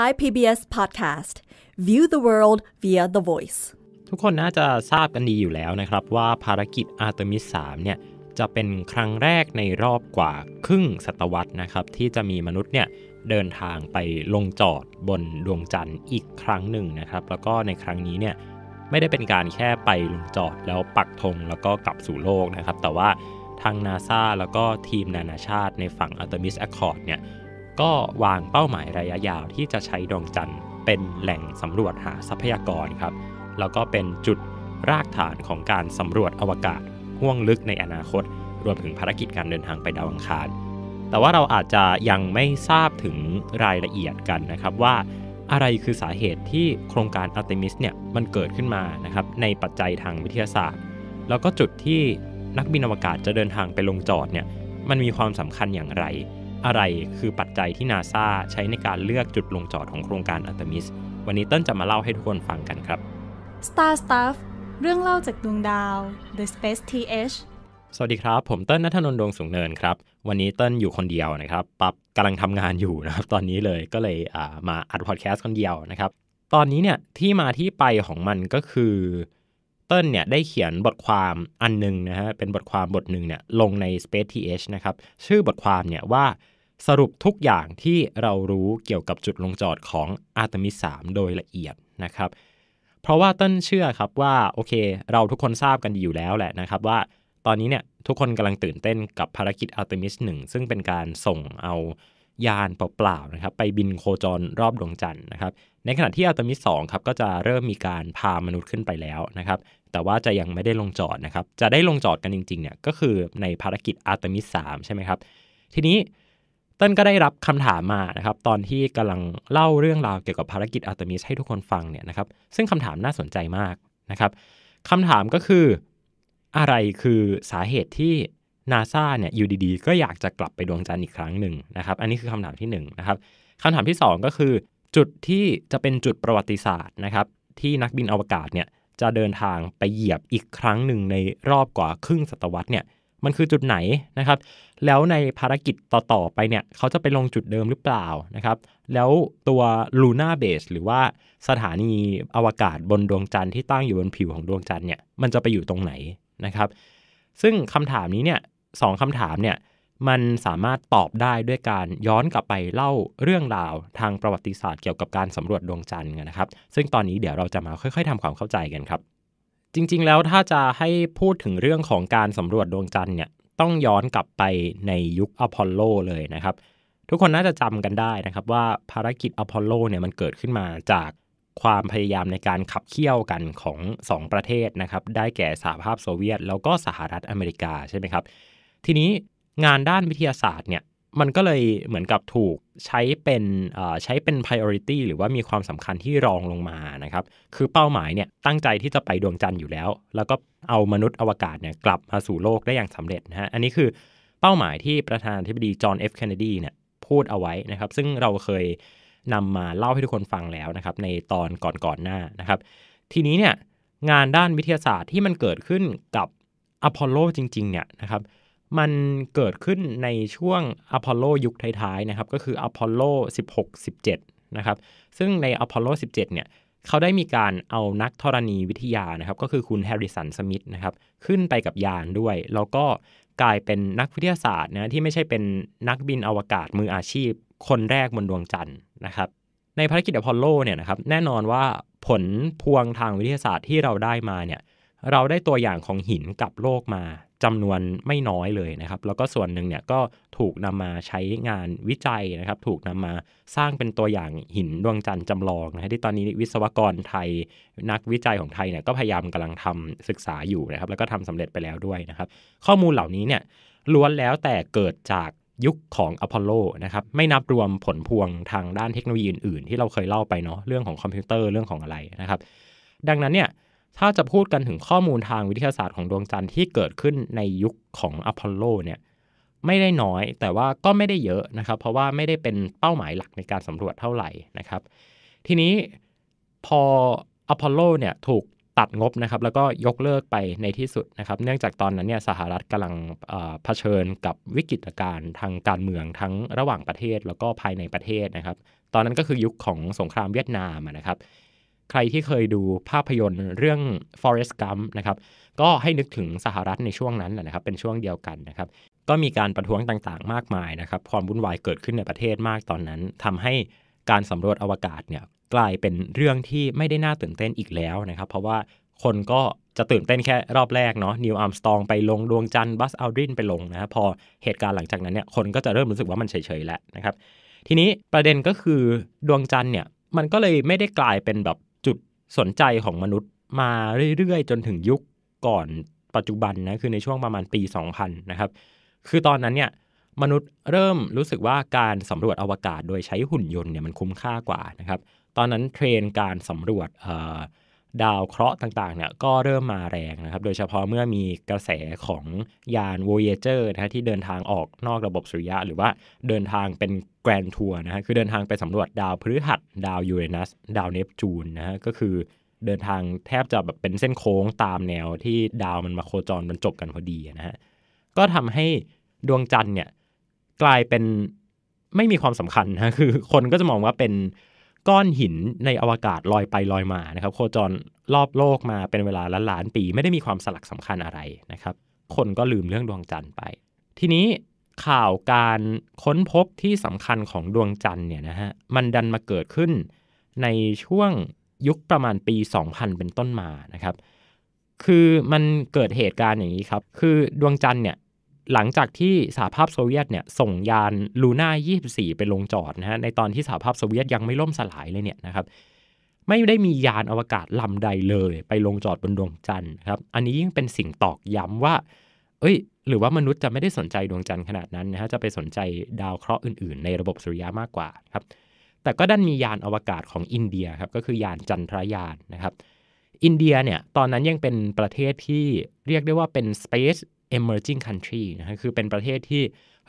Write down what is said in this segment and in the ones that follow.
Thai PBS Podcast View the world via the voice ทุกคนน่าจะทราบกันดีอยู่แล้วนะครับว่าภารกิจอาร์ตมิส3เนี่ยจะเป็นครั้งแรกในรอบกว่าครึ่งศตวรรษนะครับที่จะมีมนุษย์เนี่ยเดินทางไปลงจอดบนดวงจันทร์อีกครั้งหนึ่งนะครับแล้วก็ในครั้งนี้เนี่ยไม่ได้เป็นการแค่ไปลงจอดแล้วปักธงแล้วก็กลับสู่โลกนะครับแต่ว่าทางนาซาแล้วก็ทีมนานาชาติในฝั่งอัตมิสแอคคอร์ดเนี่ยก็วางเป้าหมายระยะยาวที่จะใช้ดวงจันทร์เป็นแหล่งสำรวจหาทรัพยากรครับแล้วก็เป็นจุดรากฐานของการสำรวจอวกาศ ห่วงลึกในอนาคต รวมถึงภารกิจการเดินทางไปดาวอังคารแต่ว่าเราอาจจะยังไม่ทราบถึงรายละเอียดกันนะครับว่าอะไรคือสาเหตุที่โครงการอัลติมิสเนี่ยมันเกิดขึ้นมานะครับในปัจจัยทางวิทยาศาสตร์ แล้วก็จุดที่นักบินอวกาศจะเดินทางไปลงจอดเนี่ยมันมีความสำคัญอย่างไรอะไรคือปัจจัยที่นาซาใช้ในการเลือกจุดลงจอดของโครงการอัลตมิส วันนี้เต้นจะมาเล่าให้ทุกคนฟังกันครับ Star Stuff เรื่องเล่าจากดวงดาว The Space TH สวัสดีครับ ผมเต้นนัทนนท์ดวงสูงเนินครับ วันนี้เต้นอยู่คนเดียวนะครับปับกำลังทำงานอยู่นะครับ ตอนนี้เลยก็เลยมาอัดพอดแคสต์คนเดียวนะครับ ตอนนี้เนี่ยที่มาที่ไปของมันก็คือเติ้ลเนี่ยได้เขียนบทความอันนึงนะฮะ เป็นบทความบทหนึ่งเนี่ยลงใน Space TH นะครับ ชื่อบทความเนี่ยว่าสรุปทุกอย่างที่เรารู้เกี่ยวกับจุดลงจอดของอาร์ตมิส 3 โดยละเอียดนะครับ เพราะว่าต้นเชื่อครับว่าโอเค เราทุกคนทราบกันอยู่แล้วแหละนะครับ ว่าตอนนี้เนี่ยทุกคนกำลังตื่นเต้นกับภารกิจอาร์ตมิส1ซึ่งเป็นการส่งเอายานเปล่าๆนะครับ ไปบินโคจรรอบดวงจันทร์นะครับ ในขณะที่อาตมิส2ครับก็จะเริ่มมีการพามนุษย์ขึ้นไปแล้วนะครับ แต่ว่าจะยังไม่ได้ลงจอดนะครับ จะได้ลงจอดกันจริงๆเนี่ยก็คือในภารกิจอัตมิส3ใช่ไหมครับทีนี้เต้นก็ได้รับคำถามมานะครับตอนที่กำลังเล่าเรื่องราวเกี่ยวกับภารกิจอัลตมิสให้ทุกคนฟังเนี่ยนะครับซึ่งคำถามน่าสนใจมากนะครับคำถามก็คืออะไรคือสาเหตุที่นาซาเนี่ยอยู่ดีๆก็อยากจะกลับไปดวงจันทร์อีกครั้งหนึ่งนะครับ อันนี้คือคำถามที่1นนะครับคำถามที่2ก็คือ จุดที่จะเป็นจุดประวัติศาสตร์นะครับที่นักบินอวกาศเนี่ยจะเดินทางไปเหยียบอีกครั้งหนึ่งในรอบกว่าครึ่งศตวรรษเนี่ยมันคือจุดไหนนะครับ แล้วในภารกิจต่อ ๆ ไปเนี่ย เขาจะไปลงจุดเดิมหรือเปล่านะครับ แล้วตัวลูน่าเบสหรือว่าสถานีอวกาศบนดวงจันทร์ที่ตั้งอยู่บนผิวของดวงจันทร์เนี่ย มันจะไปอยู่ตรงไหนนะครับ ซึ่งคำถามนี้เนี่ยสองคำถามเนี่ย มันสามารถตอบได้ด้วยการย้อนกลับไปเล่าเรื่องราวทางประวัติศาสตร์เกี่ยวกับการสำรวจดวงจันทร์นะครับ ซึ่งตอนนี้เดี๋ยวเราจะมาค่อยๆทำความเข้าใจกันครับจริงๆ แล้วถ้าจะให้พูดถึงเรื่องของการสำรวจดวงจันทร์เนี่ยต้องย้อนกลับไปในยุคอพอลโลเลยนะครับ ทุกคนน่าจะจำกันได้นะครับว่าภารกิจอพอลโลเนี่ยมันเกิดขึ้นมาจากความพยายามในการขับเคี่ยวกันของ2 ประเทศนะครับ ได้แก่สหภาพโซเวียตแล้วก็สหรัฐอเมริกาใช่ไหมครับ ทีนี้งานด้านวิทยาศาสตร์เนี่ยมันก็เลยเหมือนกับถูกใช้เป็นใช้เป็น priority หรือว่ามีความสำคัญที่รองลงมานะครับ คือเป้าหมายเนี่ยตั้งใจที่จะไปดวงจันทร์อยู่แล้ว แล้วก็เอามนุษย์อวกาศเนี่ยกลับมาสู่โลกได้อย่างสำเร็จนะฮะอันนี้คือเป้าหมายที่ประธานาธิบดีจอห์นเอฟเคนเนดีเนี่ยพูดเอาไว้นะครับ ซึ่งเราเคยนำมาเล่าให้ทุกคนฟังแล้วนะครับ ในตอนก่อนๆหน้านะครับ ทีนี้เนี่ยงานด้านวิทยาศาสตร์ที่มันเกิดขึ้นกับอพอลโลจริงๆเนี่ยนะครับมันเกิดขึ้นในช่วงอพอลโลยุคท้ายๆนะครับก็คืออพอลโล16 17นะครับซึ่งในอพอลโล17เนี่ยเขาได้มีการเอานักธรณีวิทยานะครับ ก็คือคุณแฮร์ริสันสมิธนะครับขึ้นไปกับยานด้วยแล้วก็กลายเป็นนักวิทยาศาสตร์นะที่ไม่ใช่เป็นนักบินอวกาศมืออาชีพ คนแรกบนดวงจันทร์นะครับ ในภารกิจอพอลโลเนี่ยนะครับแน่นอนว่าผลพวงทางวิทยาศาสตร์ที่เราได้มาเนี่ยเราได้ตัวอย่างของหินกลับโลกมาจำนวนไม่น้อยเลยนะครับ แล้วก็ส่วนหนึ่งเนี่ยก็ถูกนำมาใช้งานวิจัยนะครับ ถูกนำมาสร้างเป็นตัวอย่างหินดวงจันทร์จำลองนะที่ตอนนี้วิศวกรไทย นักวิจัยของไทยเนี่ยก็พยายามกำลังทำศึกษาอยู่นะครับ แล้วก็ทำสำเร็จไปแล้วด้วยนะครับ ข้อมูลเหล่านี้เนี่ยล้วนแล้วแต่เกิดจากยุคของอพอลโลนะครับ ไม่นับรวมผลพวงทางด้านเทคโนโลยีอื่น ๆ ที่เราเคยเล่าไปเนาะ เรื่องของคอมพิวเตอร์เรื่องของอะไรนะครับ ดังนั้นเนี่ยถ้าจะพูดกันถึงข้อมูลทางวิทยาศาสตร์ของดวงจันทร์ที่เกิดขึ้นในยุคของอพอลโลเนี่ยไม่ได้น้อย แต่ว่าก็ไม่ได้เยอะนะครับ เพราะว่าไม่ได้เป็นเป้าหมายหลักในการสำรวจเท่าไหร่นะครับ ทีนี้พออพอลโลเนี่ยถูกตัดงบนะครับแล้วก็ยกเลิกไปในที่สุดนะครับ เนื่องจากตอนนั้นเนี่ยสหรัฐกำลังเผชิญกับวิกฤตการณ์ทางการเมืองทั้งระหว่างประเทศแล้วก็ภายในประเทศนะครับ ตอนนั้นก็คือยุคของสงครามเวียดนามนะครับใครที่เคยดูภาพยนตร์เรื่อง f o r e s t Gump นะครับ ก็ให้นึกถึงสหรัฐในช่วงนั้นนะครับ เป็นช่วงเดียวกันนะครับ ก็มีการประท้วงต่างๆ มากมายนะครับ ความวุ่นวายเกิดขึ้นในประเทศมากตอนนั้น ทำให้การสำรวจอวกาศเนี่ยกลายเป็นเรื่องที่ไม่ได้น่าตื่นเต้นอีกแล้วนะครับ เพราะว่าคนก็จะตื่นเต้นแค่รอบแรกเนาะนิวอัลสตองไปลงดวงจันทร์บัสอัลดริน ไปลงนะ พอเหตุการณ์หลังจากนั้นเนี่ย คนก็จะเริ่มรู้สึกว่ามันเฉยๆ แล้วนะครับ ทีนี้ประเด็นก็คือดวงจันทร์เนี่ย มันก็เลยไม่ได้กลายเป็นแบบสนใจของมนุษย์มาเรื่อยๆ จนถึงยุคก่อนปัจจุบันนะคือในช่วงประมาณปี 2000 นะครับ คือตอนนั้นเนี่ยมนุษย์เริ่มรู้สึกว่าการสำรวจอวกาศโดยใช้หุ่นยนต์เนี่ยมันคุ้มค่ากว่านะครับ ตอนนั้นเทรนการสำรวจดาวเคราะห์ต่างๆเนี่ยก็เริ่มมาแรงนะครับ โดยเฉพาะเมื่อมีกระแสของยาน Voyager นะฮะที่เดินทางออกนอกระบบสุริยะ หรือว่าเดินทางเป็นแกรนทัวร์นะฮะ คือเดินทางไปสำรวจดาวพฤหัสดาวยูเรนัสดาวเนปจูนนะฮะ ก็คือเดินทางแทบจะแบบเป็นเส้นโค้งตามแนวที่ดาวมันมาโคจรบรรจบกันพอดีนะฮะ ก็ทำให้ดวงจันทร์เนี่ยกลายเป็นไม่มีความสำคัญนะคือ คนก็จะมองว่าเป็นก้อนหินในอวกาศลอยไปลอยมานะครับโคจรรอบโลกมาเป็นเวลาล้านล้านปีไม่ได้มีความสลักสำคัญอะไรนะครับ คนก็ลืมเรื่องดวงจันทร์ไป ทีนี้ข่าวการค้นพบที่สำคัญของดวงจันทร์เนี่ยนะฮะมันดันมาเกิดขึ้นในช่วงยุคประมาณปี 2000 เป็นต้นมานะครับคือมันเกิดเหตุการณ์อย่างนี้ครับ คือดวงจันทร์เนี่ยหลังจากที่สหภาพโซเวียตเนี่ยส่งยานลูน่า24 ไปลงจอดนะฮะในตอนที่สหภาพโซเวียตยังไม่ล่มสลายเลยเนี่ยนะครับ ไม่ได้มียานอวกาศลำใดเลย ไปลงจอดบนดวงจันทร์ครับ อันนี้ยิ่งเป็นสิ่งตอกย้ำว่า เอ้ย หรือว่ามนุษย์จะไม่ได้สนใจดวงจันทร์ขนาดนั้นนะฮะจะไปสนใจดาวเคราะห์อื่น ๆ ในระบบสุริยะมากกว่าครับ แต่ก็ดันมียานอวกาศของอินเดียครับก็คือยานจันทรายานนะครับ อินเดียเนี่ยตอนนั้นยังเป็นประเทศที่เรียกได้ว่าเป็น space emerging country นะคคือเป็นประเทศที่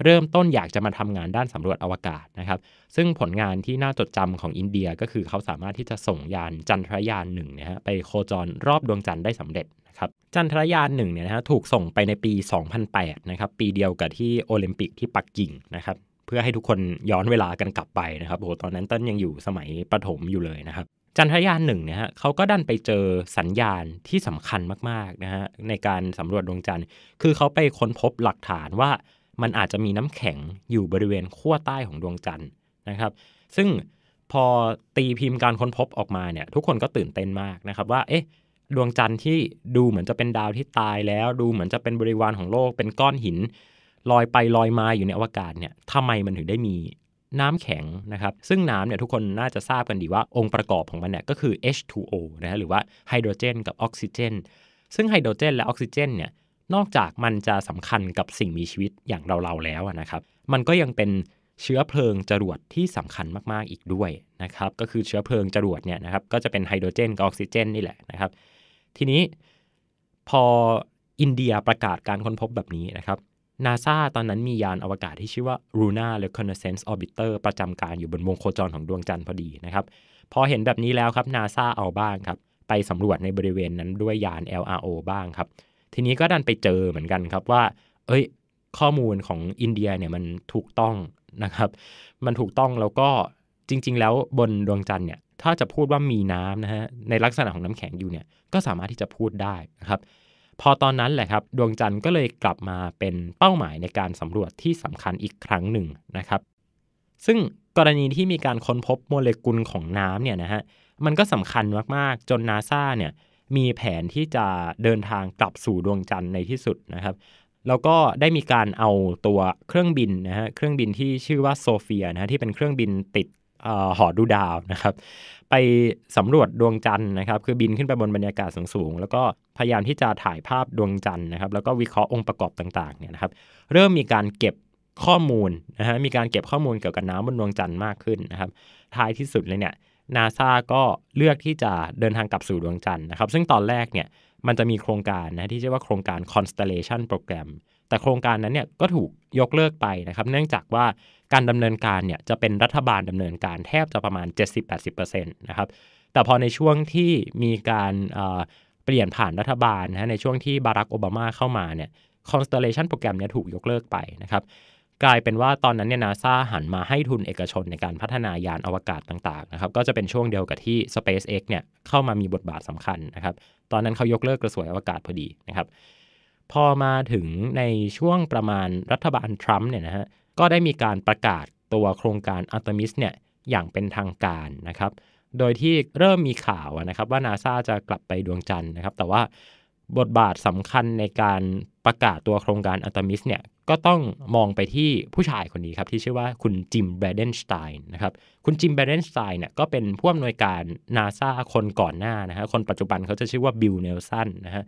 เริ่มต้นอยากจะมาทำงานด้านสำรวจอวกาศนะครับ ซึ่งผลงานที่น่าจดจำของอินเดียก็คือเขาสามารถที่จะส่งยานจันทรยานหนึ่งนะฮะไปโคจรรอบดวงจันทร์ได้สำเร็จนะครับ จันทรยานหนึ่งเนี่ยนะฮะถูกส่งไปในปี 2008นะครับ ปีเดียวกับที่โอลิมปิกที่ปักกิ่งนะครับ เพื่อให้ทุกคนย้อนเวลากันกลับไปนะครับโอ้ตอนนั้นต้นยังอยู่สมัยประถมอยู่เลยนะครับจันทรยานหนึ่งเนี่ยฮะเขาก็ดันไปเจอสัญญาณที่สำคัญมากๆนะฮะในการสำรวจดวงจันทร์ คือเขาไปค้นพบหลักฐานว่ามันอาจจะมีน้ำแข็งอยู่บริเวณขั้วใต้ของดวงจันทร์นะครับ ซึ่งพอตีพิมพ์การค้นพบออกมาเนี่ยทุกคนก็ตื่นเต้นมากนะครับว่าเอ๊ะดวงจันทร์ที่ดูเหมือนจะเป็นดาวที่ตายแล้ว ดูเหมือนจะเป็นบริวารของโลกเป็นก้อนหิน ลอยไปลอยมาอยู่ในอวกาศเนี่ยทำไมมันถึงได้มีน้ำแข็งนะครับซึ่งน้ำเนี่ยทุกคนน่าจะทราบกันดีว่าองค์ประกอบของมันเนี่ยก็คือ H2O นะฮะหรือว่าไฮโดรเจนกับออกซิเจนซึ่งไฮโดรเจนและออกซิเจนเนี่ยนอกจากมันจะสำคัญกับสิ่งมีชีวิตอย่างเรา ๆ แล้วนะครับ มันก็ยังเป็นเชื้อเพลิงจรวดที่สำคัญมากๆอีกด้วยนะครับ ก็คือเชื้อเพลิงจรวดเนี่ยนะครับก็จะเป็นไฮโดรเจน กับออกซิเจนนี่แหละนะครับ ทีนี้พออินเดียประกาศการค้นพบแบบนี้นะครับนาซาตอนนั้นมียานอวกาศที่ชื่อว่า Luna Reconnaissance Orbiter ประจำการอยู่บนวงโคจรของดวงจันทร์พอดีนะครับพอเห็นแบบนี้แล้วครับนาซาเอาบ้างครับไปสำรวจในบริเวณนั้นด้วยยาน LRO บ้างครับ ทีนี้ก็ดันไปเจอเหมือนกันครับว่า เอ้ย ข้อมูลของอินเดียเนี่ยมันถูกต้องนะครับ มันถูกต้องแล้วก็จริงๆ แล้วบนดวงจันทร์เนี่ยถ้าจะพูดว่ามีน้ำนะฮะในลักษณะของน้ำแข็งอยู่เนี่ยก็สามารถที่จะพูดได้นะครับพอตอนนั้นแหละครับดวงจันทร์ก็เลยกลับมาเป็นเป้าหมายในการสำรวจที่สำคัญอีกครั้งหนึ่งนะครับซึ่งกรณีที่มีการค้นพบโมเลกุลของน้ำเนี่ยนะฮะมันก็สำคัญมากๆจนนาซาเนี่ยมีแผนที่จะเดินทางกลับสู่ดวงจันทร์ในที่สุดนะครับแล้วก็ได้มีการเอาตัวเครื่องบินนะฮะเครื่องบินที่ชื่อว่าโซเฟียนะฮะที่เป็นเครื่องบินติดหอดูดาวนะครับไปสำรวจดวงจันทร์นะครับ คือบินขึ้นไปบนบรรยากาศสูงๆแล้วก็พยายามที่จะถ่ายภาพดวงจันทร์นะครับ แล้วก็วิเคราะห์องค์ประกอบต่าง ๆเนี่ยนะครับเริ่มมีการเก็บข้อมูลนะฮะมีการเก็บข้อมูลเกี่ยวกับน้ำบนดวงจันทร์มากขึ้นนะครับท้ายที่สุดเลยเนี่ยนาซาก็เลือกที่จะเดินทางกลับสู่ดวงจันทร์นะครับซึ่งตอนแรกเนี่ยมันจะมีโครงการนะที่เรียกว่าโครงการ constellation program แต่โครงการนั้นเนี่ยก็ถูกยกเลิกไปนะครับ เนื่องจากว่าการดำเนินการเนี่ยจะเป็นรัฐบาลดำเนินการแทบจะประมาณ 70-80%นะครับแต่พอในช่วงที่มีการเปลี่ยนผ่านรัฐบาลนะในช่วงที่บารักโอบามาเข้ามาเนี่ย Constellation โปรแกรมเนี่ยถูกยกเลิกไปนะครับกลายเป็นว่าตอนนั้นเนี่ยนาซาหันมาให้ทุนเอกชนในการพัฒนายานอวกาศต่างๆนะครับก็จะเป็นช่วงเดียวกับที่ SpaceX เนี่ยเข้ามามีบทบาทสำคัญนะครับ ตอนนั้นเขายกเลิกกระสวยอวกาศพอดีนะครับพอมาถึงในช่วงประมาณรัฐบาลทรัมป์เนี่ยนะฮะก็ได้มีการประกาศตัวโครงการอัลตมิสเนี่ยอย่างเป็นทางการนะครับ โดยที่เริ่มมีข่าวนะครับว่านาซาจะกลับไปดวงจันทร์นะครับแต่ว่าบทบาทสำคัญในการประกาศตัวโครงการอัลตมิสเนี่ยก็ต้องมองไปที่ผู้ชายคนนี้ครับ ที่ชื่อว่าคุณจิมแบรเดนสไตน์นะครับคุณจิมแบรเดนสไตน์เนี่ยก็เป็นผู้อำนวยการนาซาคนก่อนหน้านะฮะคนปัจจุบันเขาจะชื่อว่าบิลเนลสันนะฮะ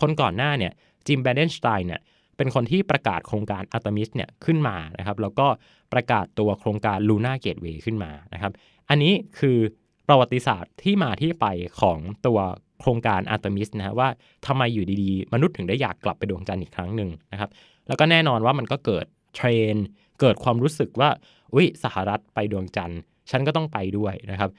คนก่อนหน้าเนี่ยจิมแบรเดนสไตน์เนี่ยเป็นคนที่ประกาศโครงการอัตมิสเนี่ยขึ้นมานะครับ แล้วก็ประกาศตัวโครงการลูน่าเกตเวย์ขึ้นมานะครับ อันนี้คือประวัติศาสตร์ที่มาที่ไปของตัวโครงการอัตมิสนะฮะว่าทำไมอยู่ดีๆ มนุษย์ถึงได้อยากกลับไปดวงจันทร์อีกครั้งหนึ่งนะครับ แล้วก็แน่นอนว่ามันก็เกิดเทรนเกิดความรู้สึกว่าอุ้ยสหรัฐไปดวงจันทร์ฉันก็ต้องไปด้วยนะครับ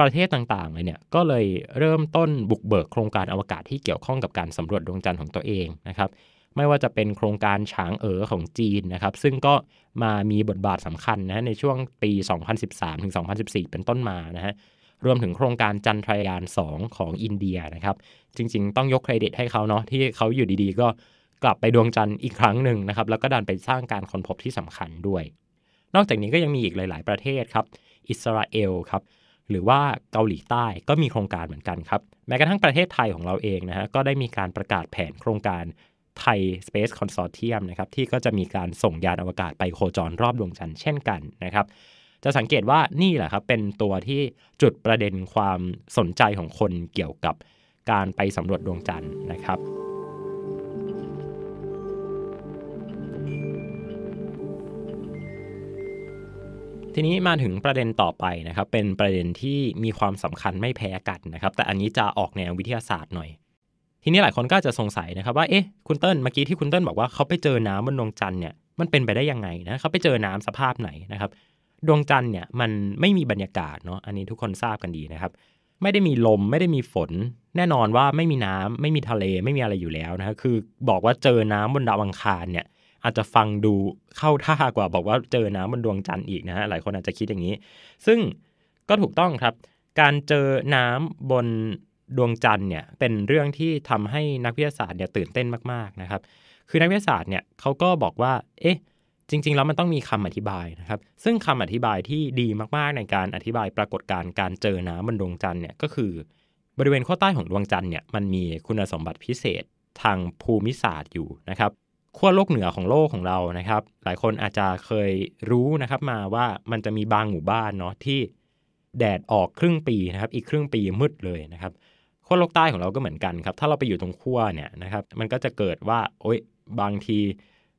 ประเทศต่างๆเลยเนี่ยก็เลยเริ่มต้นบุกเบิก โครงการอวกาศที่เกี่ยวข้องกับการสำรวจดวงจันทร์ของตัวเองนะครับไม่ว่าจะเป็นโครงการฉางเอ๋อของจีนนะครับ ซึ่งก็มามีบทบาทสำคัญนะในช่วงปี 2013 ถึง 2014 เป็นต้นมานะฮะ รวมถึงโครงการจันทรายาน 2 ของอินเดียนะครับ จริง ๆ ต้องยกเครดิตให้เขาเนาะ ที่เขาอยู่ดีๆ ก็กลับไปดวงจันทร์อีกครั้งหนึ่งนะครับ แล้วก็ดันไปสร้างการค้นพบที่สำคัญด้วย นอกจากนี้ก็ยังมีอีกหลาย ๆ ประเทศครับ อิสราเอลครับ หรือว่าเกาหลีใต้ก็มีโครงการเหมือนกันครับ แม้กระทั่งประเทศไทยของเราเองนะฮะ ก็ได้มีการประกาศแผนโครงการไทย Space Consortium นะครับที่ก็จะมีการส่งยานอวกาศไปโคจรรอบดวงจันทร์เช่นกันนะครับ จะสังเกตว่านี่แหละครับเป็นตัวที่จุดประเด็นความสนใจของคนเกี่ยวกับการไปสำรวจดวงจันทร์นะครับ ทีนี้มาถึงประเด็นต่อไปนะครับเป็นประเด็นที่มีความสำคัญไม่แพ้กันนะครับแต่อันนี้จะออกแนววิทยาศาสตร์หน่อยทีนี้หลายคนก็จะสงสัยนะครับว่าเอ๊ะคุณเติ้ลเมื่อกี้ที่คุณเติ้ลบอกว่าเขาไปเจอน้ำบนดวงจันทร์เนี่ยมันเป็นไปได้ยังไงนะเขาไปเจอน้ำสภาพไหนนะครับ ดวงจันทร์เนี่ยมันไม่มีบรรยากาศเนาะอันนี้ทุกคนทราบกันดีนะครับ ไม่ได้มีลมไม่ได้มีฝน แน่นอนว่าไม่มีน้ำไม่มีทะเลไม่มีอะไรอยู่แล้วนะคคือบอกว่าเจอน้ำบนดาวอังคารเนี่ย อาจจะฟังดูเข้าท่ากว่าบอกว่าเจอน้ำบนดวงจันทร์อีกนะฮะหลายคนอาจจะคิดอย่างนี้ ซึ่งก็ถูกต้องครับ การเจอน้ำบนดวงจันทร์เนี่ยเป็นเรื่องที่ทำให้นักวิทยาศาสตร์เนี่ยตื่นเต้นมากๆนะครับ คือนักวิทยาศาสตร์เนี่ยเขาก็บอกว่า เอ๊ะ จริงๆแล้วมันต้องมีคำอธิบายนะครับ ซึ่งคำอธิบายที่ดีมากๆในการอธิบายปรากฏการณ์การเจอน้ำบนดวงจันทร์เนี่ยก็คือ บริเวณขั้วใต้ของดวงจันทร์เนี่ยมันมีคุณสมบัติพิเศษทางภูมิศาสตร์อยู่นะครับ ขั้วโลกเหนือของโลกของเรานะครับ หลายคนอาจจะเคยรู้นะครับมาว่ามันจะมีบางหมู่บ้านเนาะที่ แดดออกครึ่งปีนะครับ อีกครึ่งปีมืดเลยนะครับขั้วโลกใต้ของเราก็เหมือนกันครับ ถ้าเราไปอยู่ตรงขั้วเนี่ยนะครับ มันก็จะเกิดว่าโอ๊ยบางที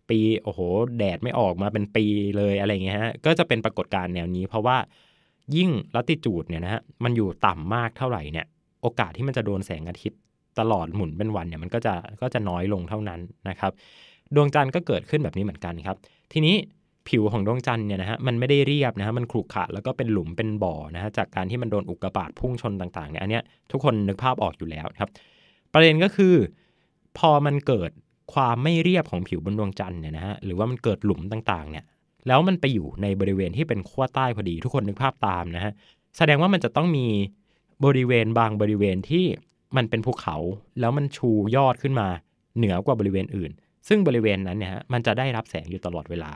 ปีโอ้โห แดดไม่ออกมาเป็นปีเลยอะไรเงี้ยฮะก็จะเป็นปรากฏการณ์แนวนี้ เพราะว่ายิ่งลัติจูดเนี่ยนะฮะมันอยู่ต่ำมากเท่าไหร่เนี่ยโอกาสที่มันจะโดนแสงอาทิตย์ตลอดหมุนเป็นวันเนี่ยมันก็จะก็จะน้อยลงเท่านั้นนะครับ ดวงจันทร์ก็เกิดขึ้นแบบนี้เหมือนกันครับ ทีนี้ผิวของดวงจันทร์เนี่ยนะฮะ มันไม่ได้เรียบนะฮะ มันขรุขระแล้วก็เป็นหลุมเป็นบ่อนะฮะ จากการที่มันโดนอุกกาบาตพุ่งชนต่างๆเนี่ย อันเนี้ยทุกคนนึกภาพออกอยู่แล้วครับ ประเด็นก็คือ พอมันเกิดความไม่เรียบของผิวบนดวงจันทร์เนี่ยนะฮะ หรือว่ามันเกิดหลุมต่างๆเนี่ย แล้วมันไปอยู่ในบริเวณที่เป็นขั้วใต้พอดีทุกคนนึกภาพตามนะฮะ แสดงว่ามันจะต้องมีบริเวณบางบริเวณที่มันเป็นภูเขา แล้วมันชูยอดขึ้นมา เหนือกว่าบริเวณอื่น ซึ่งบริเวณนั้นเนี่ยมันจะได้รับแสงอยู่ตลอดเวลา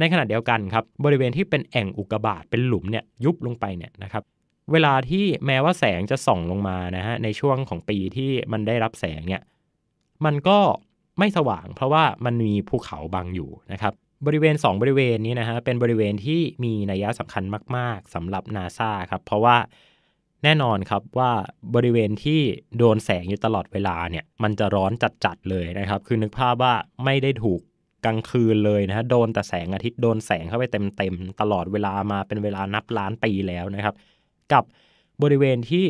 ในขณะเดียวกันครับบริเวณที่เป็นแอ่งอุกกาบาตเป็นหลุมเนี่ยยุบลงไปเนี่ยนะครับเวลาที่แม้ว่าแสงจะส่องลงมานะฮะในช่วงของปีที่มันได้รับแสงเนี่ยมันก็ไม่สว่าง เพราะว่ามันมีภูเขาบังอยู่นะครับบริเวณ 2 บริเวณนี้นะฮะเป็นบริเวณที่มีนัยสำคัญมาก ๆ สำหรับนาซาครับเพราะว่าแน่นอนครับว่าบริเวณที่โดนแสงอยู่ตลอดเวลาเนี่ยมันจะร้อนจัดๆเลยนะครับคือนึกภาพว่าไม่ได้ถูกกลางคืนเลยนะฮะโดนแต่แสงอาทิตย์โดนแสงเข้าไปเต็มๆตลอดเวลามาเป็นเวลานับล้านปีแล้วนะครับกับบริเวณที่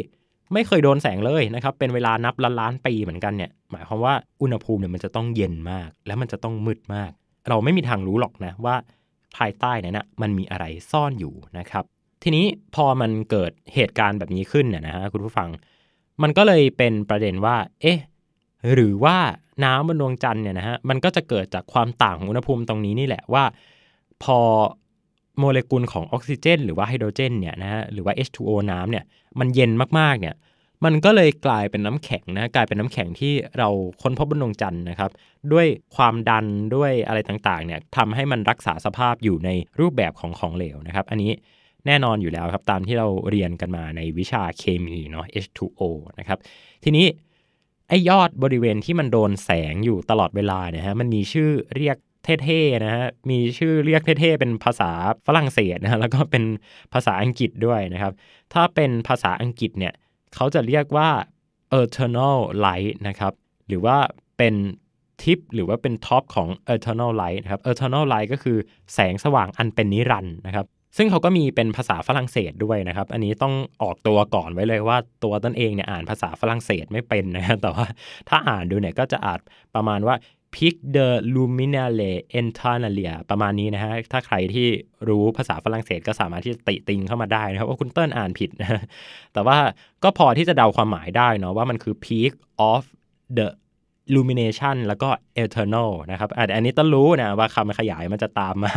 ไม่เคยโดนแสงเลยนะครับเป็นเวลานับล้านล้านปีเหมือนกันเนี่ยหมายความว่าอุณหภูมิเนี่ยมันจะต้องเย็นมาก แล้วมันจะต้องมืดมาก เราไม่มีทางรู้หรอกนะว่าภายใต้นั้นนะมันมีอะไรซ่อนอยู่นะครับทีนี้พอมันเกิดเหตุการณ์แบบนี้ขึ้นเนี่ยนะฮะคุณผู้ฟัง มันก็เลยเป็นประเด็นว่าเอ๊ะหรือว่าน้ำบนดวงจันทร์เนี่ยนะฮะมันก็จะเกิดจากความต่างของอุณหภูมิตรงนี้นี่แหละว่า พอโมเลกุลของออกซิเจน หรือว่าไฮโดรเจนเนี่ยนะฮะหรือว่า H2O น้ำเนี่ยมันเย็นมากๆเนี่ยมันก็เลยกลายเป็นน้ำแข็งนะกลายเป็นน้ำแข็งที่เราค้นพบบนดวงจันทร์นะครับ ด้วยความดันด้วยอะไรต่างๆเนี่ยทำให้มันรักษาสภาพอยู่ในรูปแบบของของเหลวนะครับ อันนี้แน่นอนอยู่แล้วครับตามที่เราเรียนกันมาในวิชาเคมีเนาะ H2O นะครับทีนี้ไอยอดบริเวณที่มันโดนแสงอยู่ตลอดเวลาเนี่ยฮะ มันมีชื่อเรียกเท่ๆนะฮะ มีชื่อเรียกเท่ ๆ เป็นภาษาฝรั่งเศสนะ แล้วก็เป็นภาษาอังกฤษด้วยนะครับ ถ้าเป็นภาษาอังกฤษเนี่ยเขาจะเรียกว่า eternal light นะครับ หรือว่าเป็นทิป หรือว่าเป็นท็อปของ eternal light นะครับ eternal light ก็คือแสงสว่างอันเป็นนิรันดร์นะครับซึ่งเขาก็มีเป็นภาษาฝรั่งเศสด้วยนะครับ อันนี้ต้องออกตัวก่อนไว้เลยว่าตัวตนเองเนี่ยอ่านภาษาฝรั่งเศสไม่เป็นนะครับ แต่ว่าถ้าอ่านดูเนี่ยก็จะอ่านประมาณว่า Pic ล e Luminale e n t น n a l i a ประมาณนี้นะฮะ ถ้าใครที่รู้ภาษาฝรั่งเศสก็สามารถที่จะติติงเข้ามาได้นะครับว่าคุณเติ้ลอ่านผิดนะแต่ว่าก็พอที่จะเดาความหมายได้เนาะว่ามันคือ Peak of the ลูมิเนชันแล้วก็เอเทอร์นนะครับอันนี้ต้องรู้นะว่าคำขยายมันจะตามมา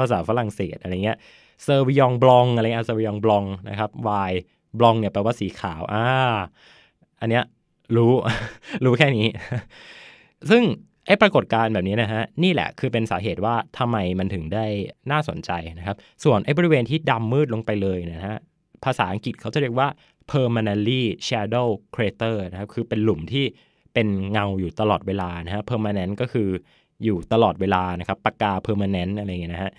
ภาษาฝรั่งเศสอะไรเงี้ยเซอร์วิ blanc อะไรเงี้ยเอร์วิ o องบลองนะครับวายบลองเนี่ยแปลว่าสีขาวอ่าอันเนี้ยรู้รู้แค่นี้ ซึ่งไอ้ปรากฏการณ์แบบนี้นะฮะนี่แหละคือเป็นสาเหตุว่าทำไมมันถึงได้น่าสนใจนะครับส่วนไอ้บริเวณที่ดำมืดลงไปเลยนะฮะภาษาอังกฤษเขาจะเรียกว่า permanently shadow crater นะครับคือเป็นหลุมที่เป็นเงาอยู่ตลอดเวลานะฮะ์มานแนนต์ก็คืออยู่ตลอดเวลานะครับปากกาเพ์มานแนนต์อะไรเงี้ยนะฮะ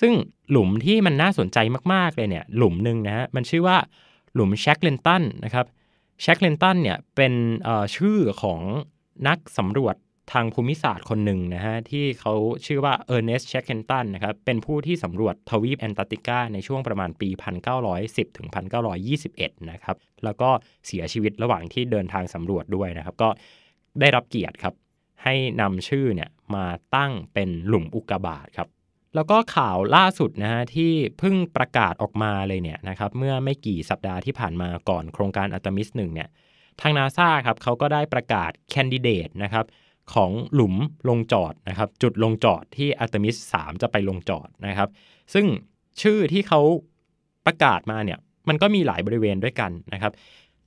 ซึ่งหลุมที่มันน่าสนใจมาก ๆ เลยเนี่ยหลุมหนึ่งนะฮะมันชื่อว่าหลุมแชคเลนตันนะครับแชคเลนตันเนี่ยเป็นชื่อของนักสำรวจทางภูมิศาสตร์คนหนึ่งนะฮะที่เขาชื่อว่าเออร์เนสต์เชคเคนตันนะครับเป็นผู้ที่สำรวจทวีปแอนตาร์กติกาในช่วงประมาณปี 1910ถึง1921นะครับแล้วก็เสียชีวิตระหว่างที่เดินทางสำรวจด้วยนะครับ ก็ได้รับเกียรติครับ ให้นำชื่อเนี่ยมาตั้งเป็นหลุมอุกกาบาตครับแล้วก็ข่าวล่าสุดนะฮะที่เพิ่งประกาศออกมาเลยเนี่ยนะครับ เมื่อไม่กี่สัปดาห์ที่ผ่านมาก่อนโครงการอัตมิสหนึ่งเนี่ยทางนาซาครับเขาก็ได้ประกาศแคนดิเดตนะครับของหลุมลงจอดนะครับ จุดลงจอดที่อัลติมิส3จะไปลงจอดนะครับ ซึ่งชื่อที่เขาประกาศมาเนี่ยมันก็มีหลายบริเวณด้วยกันนะครับ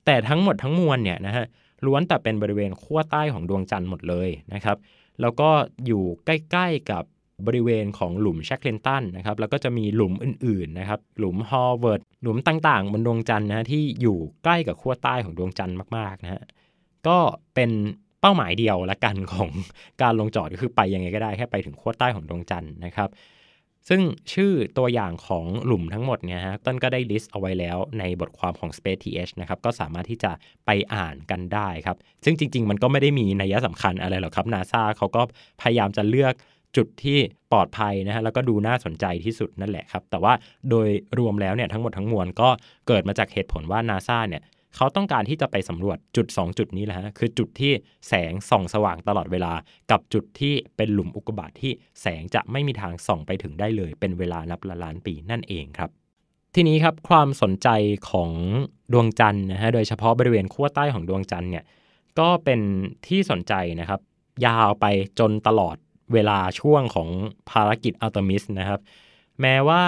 แต่ทั้งหมดทั้งมวลเนี่ยนะฮะล้วนแต่เป็นบริเวณขั้วใต้ของดวงจันทร์หมดเลยนะครับแล้วก็อยู่ใกล้ๆกับบริเวณของหลุมแชคเลนตันนะครับแล้วก็จะมีหลุมอื่นๆนะครับ หลุมฮอร์เวิร์ดหลุมต่างๆบนดวงจันทร์นะที่อยู่ใกล้กับขั้วใต้ของดวงจันทร์มากๆนะฮะก็เป็นเป้าหมายเดียวละกันของการลงจอดก็คือไปยังไงก็ได้ แค่ไปถึงขั้วใต้ของดวงจันทร์นะครับซึ่งชื่อตัวอย่างของหลุมทั้งหมดเนี่ยฮะต้นก็ได้ลิสต์เอาไว้แล้วในบทความของ Space TH นะครับก็สามารถที่จะไปอ่านกันได้ครับซึ่งจริง ๆ มันก็ไม่ได้มีนัยสำคัญอะไรหรอกครับนาซาเขาก็พยายามจะเลือกจุดที่ปลอดภัยนะฮะแล้วก็ดูน่าสนใจที่สุดนั่นแหละครับ แต่ว่าโดยรวมแล้วเนี่ยทั้งหมดทั้งมวลก็เกิดมาจากเหตุผลว่านาซาเนี่ยเขาต้องการที่จะไปสำรวจจุด 2 จุดนี้แหละฮะ คือจุดที่แสงส่องสว่างตลอดเวลา กับจุดที่เป็นหลุมอุกกาบาตทที่แสงจะไม่มีทางส่องไปถึงได้เลย เป็นเวลานับล้านปีนั่นเองครับ ทีนี้ครับความสนใจของดวงจันทร์นะฮะ โดยเฉพาะบริเวณขั้วใต้ของดวงจันทร์เนี่ย ก็เป็นที่สนใจนะครับ ยาวไปจนตลอดเวลาช่วงของภารกิจอัลตมิสนะครับ แม้ว่า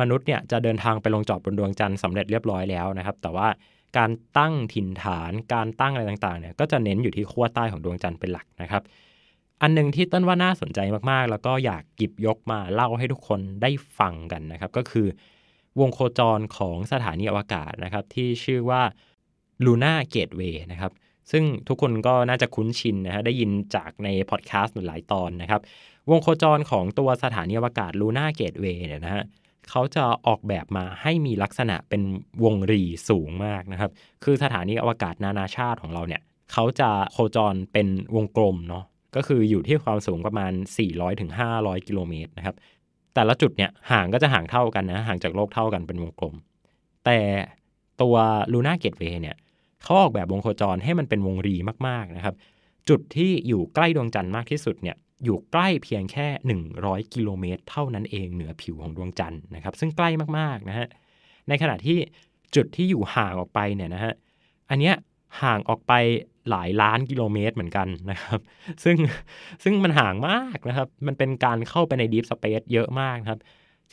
มนุษย์เนี่ยจะเดินทางไปลงจอดบนดวงจันทร์สำเร็จเรียบร้อยแล้วนะครับ แต่ว่าการตั้ง ถิ่นฐาน การตั้งอะไรต่างๆ เนี่ย ก็จะเน้นอยู่ที่ขั้วใต้ของดวงจันทร์เป็นหลักนะครับ อันนึงที่ต้นว่าน่าสนใจมากๆ แล้วก็อยากกิบยกมาเล่าให้ทุกคนได้ฟังกันนะครับ ก็คือวงโคจรของสถานีอวกาศนะครับที่ชื่อว่าลูน่าเกตเวย์นะครับ ซึ่งทุกคนก็น่าจะคุ้นชินนะฮะ ได้ยินจากในพอดแคสต์หลายตอนนะครับ วงโคจรของตัวสถานีอวกาศลูน่าเกตเวย์เนี่ยนะฮะเขาจะออกแบบมาให้มีลักษณะเป็นวงรีสูงมากนะครับ คือสถานีอวกาศนานาชาติของเราเนี่ย เขาจะโคจรเป็นวงกลมเนาะ ก็คืออยู่ที่ความสูงประมาณ 400-500 กิโลเมตรนะครับ แต่ละจุดเนี่ยห่างก็จะห่างเท่ากันนะ ห่างจากโลกเท่ากันเป็นวงกลม แต่ตัวลูน่าเกตเวย์เนี่ย เขาออกแบบวงโคจรให้มันเป็นวงรีมาก ๆ นะครับ จุดที่อยู่ใกล้ดวงจันทร์มากที่สุดเนี่ยอยู่ใกล้เพียงแค่100กิโลเมตร เท่านั้นเองเหนือผิวของดวงจันทร์นะครับ ซึ่งใกล้มากๆนะฮะในขณะที่จุดที่อยู่ห่างออกไปเนี่ยนะฮะอันเนี้ยห่างออกไปหลายล้านกิโลเมตรเหมือนกันนะครับ ซึ่งซึ่งมันห่างมากนะครับมันเป็นการเข้าไปในดีฟสเปซเยอะมากครับ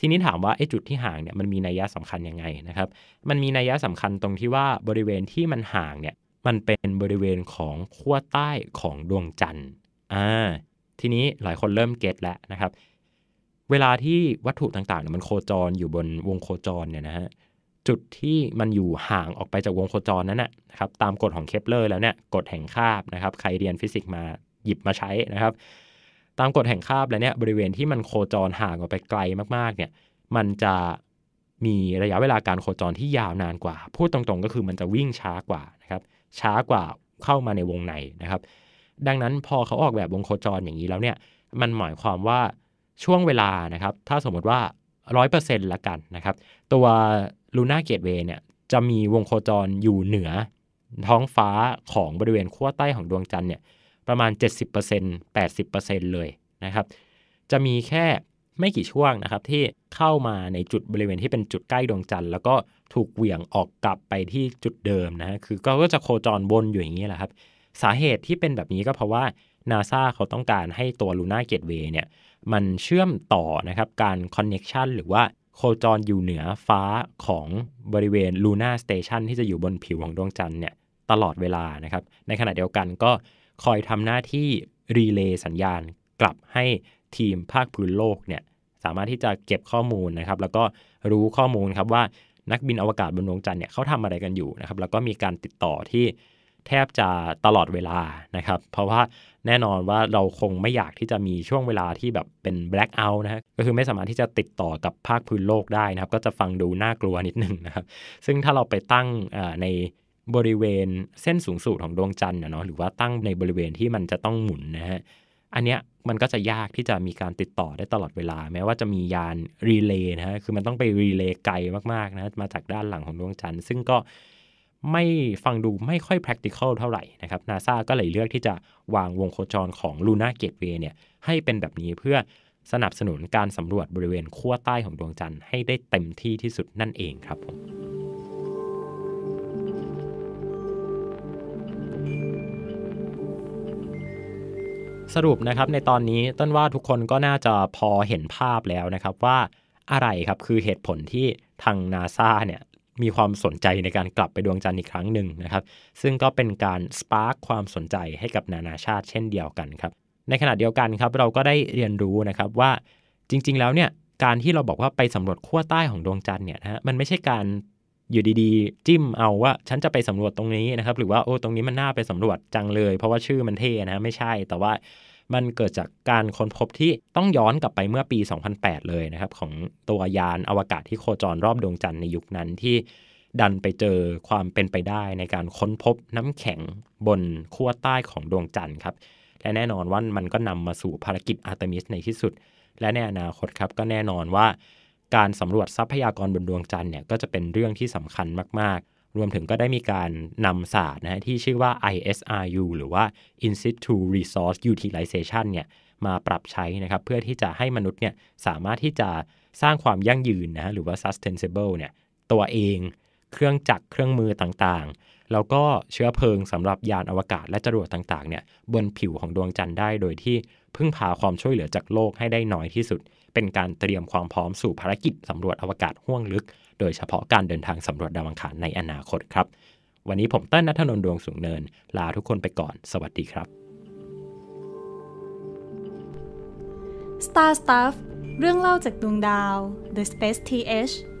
ทีนี้ถามว่าไอ้จุดที่ห่างเนี่ยมันมีนัยยะสำคัญยังไงนะครับ มันมีนัยยะสำคัญตรงที่ว่าบริเวณที่มันห่างเนี่ย มันเป็นบริเวณของขั้วใต้ของดวงจันทร์อ่าทีนี้หลายคนเริ่มเก็ตแล้วนะครับ เวลาที่วัตถุต่างๆมันโคจรอยู่บนวงโคจรเนี่ยนะฮะจุดที่มันอยู่ห่างออกไปจากวงโคจรนั้นนะครับตามกฎของเคปเลอร์แล้วเนี่ยกฎแห่งคาบนะครับใครเรียนฟิสิกส์มาหยิบมาใช้นะครับ ตามกฎแห่งคาบแล้วเนี่ยบริเวณที่มันโคจรห่างออกไปไกลมากๆเนี่ยมันจะมีระยะเวลาการโคจรที่ยาวนานกว่า พูดตรงๆ ก็คือมันจะวิ่งช้ากว่านะครับ ช้ากว่าเข้ามาในวงในนะครับดังนั้นพอเขาออกแบบวงโคจรอย่างนี้แล้วเนี่ย มันหมายความว่าช่วงเวลานะครับ ถ้าสมมติว่า 100%ละกันนะครับ ตัวลูน่าเกตเวย์เนี่ยจะมีวงโคจรอยู่เหนือ ท้องฟ้าของบริเวณขั้วใต้ของดวงจันทร์เนี่ยประมาณ 70% 80%เลยนะครับจะมีแค่ไม่กี่ช่วงนะครับ ที่เข้ามาในจุดบริเวณที่เป็นจุดใกล้ดวงจันทร์แล้วก็ถูกเหวี่ยงออกกลับไปที่จุดเดิมนะคือก็จะโคจรวนอยู่อย่างนี้แหละครับสาเหตุที่เป็นแบบนี้ก็เพราะว่านาซาเขาต้องการให้ตัวลูน a าเกตเวยเนี่ยมันเชื่อมต่อนะครับการคอนเน็ชันหรือว่าโคจรอยู่เหนือฟ้าของบริเวณลูน a าสเตชันที่จะอยู่บนผิวของดวงจันทร์เนี่ยตลอดเวลานะครับในขณะเดียวกันก็คอยทำหน้าที่รีเลย์สัญญาณกลับให้ทีมภาคพื้นโลกเนี่ยสามารถที่จะเก็บข้อมูลนะครับแล้วก็รู้ข้อมูลครับว่า นักบินอวกาศบนดวงจันทร์เนี่ยเขาทำอะไรกันอยู่นะครับแล้วก็มีการติดต่อที่แทบจะตลอดเวลานะครับเพราะว่าแน่นอนว่าเราคงไม่อยากที่จะมีช่วงเวลาที่แบบเป็นแบล็คเอาท์นะฮะก็คือไม่สามารถที่จะติดต่อกับภาคพื้นโลกได้นะครับ ก็จะฟังดูน่ากลัวนิดนึงนะครับซึ่งถ้าเราไปตั้งในบริเวณเส้นสูงสุดของดวงจันทร์เนาะหรือว่าตั้งในบริเวณที่มันจะต้องหมุนนะฮะอันเนี้ยมันก็จะยากที่จะมีการติดต่อได้ตลอดเวลาแม้ว่าจะมียานรีเลย์นะฮะคือมันต้องไปรีเลย์ไกลมากๆนะมาจากด้านหลังของดวงจันทร์ซึ่งก็ไม่ฟังดูไม่ค่อย practical เท่าไหร่นะครับนาซาก็เลยเลือกที่จะวางวงโคจรของ Luna Gateway เนี่ยให้เป็นแบบนี้เพื่อสนับสนุนการสำรวจบริเวณขั้วใต้ของดวงจันทร์ให้ได้เต็มที่ที่สุดนั่นเองครับผมสรุปนะครับในตอนนี้ต้นว่าทุกคนก็น่าจะพอเห็นภาพแล้วนะครับว่าอะไรครับคือเหตุผลที่ทางนาซาเนี่ยมีความสนใจในการกลับไปดวงจันทร์อีกครั้งหนึ่งนะครับซึ่งก็เป็นการสปาร์คความสนใจให้กับนานาชาติเช่นเดียวกันครับในขณะเดียวกันครับเราก็ได้เรียนรู้นะครับว่าจริง ๆแล้วเนี่ยการที่เราบอกว่าไปสำรวจขั้วใต้ของดวงจันทร์เนี่ยนะฮะมันไม่ใช่การอยู่ดี ๆ จิ้มเอาว่าฉันจะไปสำรวจตรงนี้นะครับหรือว่าโอ้ตรงนี้มันน่าไปสำรวจจังเลย เพราะว่าชื่อมันเท่นะ ไม่ใช่แต่ว่ามันเกิดจากการค้นพบที่ต้องย้อนกลับไปเมื่อปี 2008 เลยนะครับ ของตัวยานอวกาศที่โคจรรอบดวงจันทร์ในยุคนั้นที่ ดันไปเจอความเป็นไปได้ ในการค้นพบน้ำแข็งบนขั้วใต้ของดวงจันทร์ครับ และแน่นอนว่ามันก็นำมาสู่ภารกิจอาร์ตมิสในที่สุด และในอนาคตครับก็แน่นอนว่า การสำรวจทรัพยากรบนดวงจันทร์เนี่ยก็จะเป็นเรื่องที่สำคัญมากรวมถึงก็ได้มีการนำศาสตร์นะฮะที่ชื่อว่า ISRU หรือว่า Institute Resource Utilization เนี่ยมาปรับใช้นะครับเพื่อที่จะให้มนุษย์เนี่ยสามารถที่จะสร้างความยั่งยืนนะหรือว่า sustainable เนี่ยตัวเองเครื่องจักรเครื่องมือต่าง ๆ แล้วก็เชื้อเพลิงสำหรับยานอวกาศและจรวดต่างๆเนี่ยบนผิวของดวงจันทร์ได้โดยที่พึ่งพาความช่วยเหลือจากโลกให้ได้น้อยที่สุด เป็นการเตรียมความพร้อมสู่ภารกิจสำรวจอวกาศห้วงลึกโดยเฉพาะการเดินทางสำรวจดาวังคารในอนาคตครับ วันนี้ผมเต้นนัทนนท์ดวงสูงเนินลาทุกคนไปก่อน สวัสดีครับ Star Stuff เรื่องเล่าจากดวงดาว The Space TH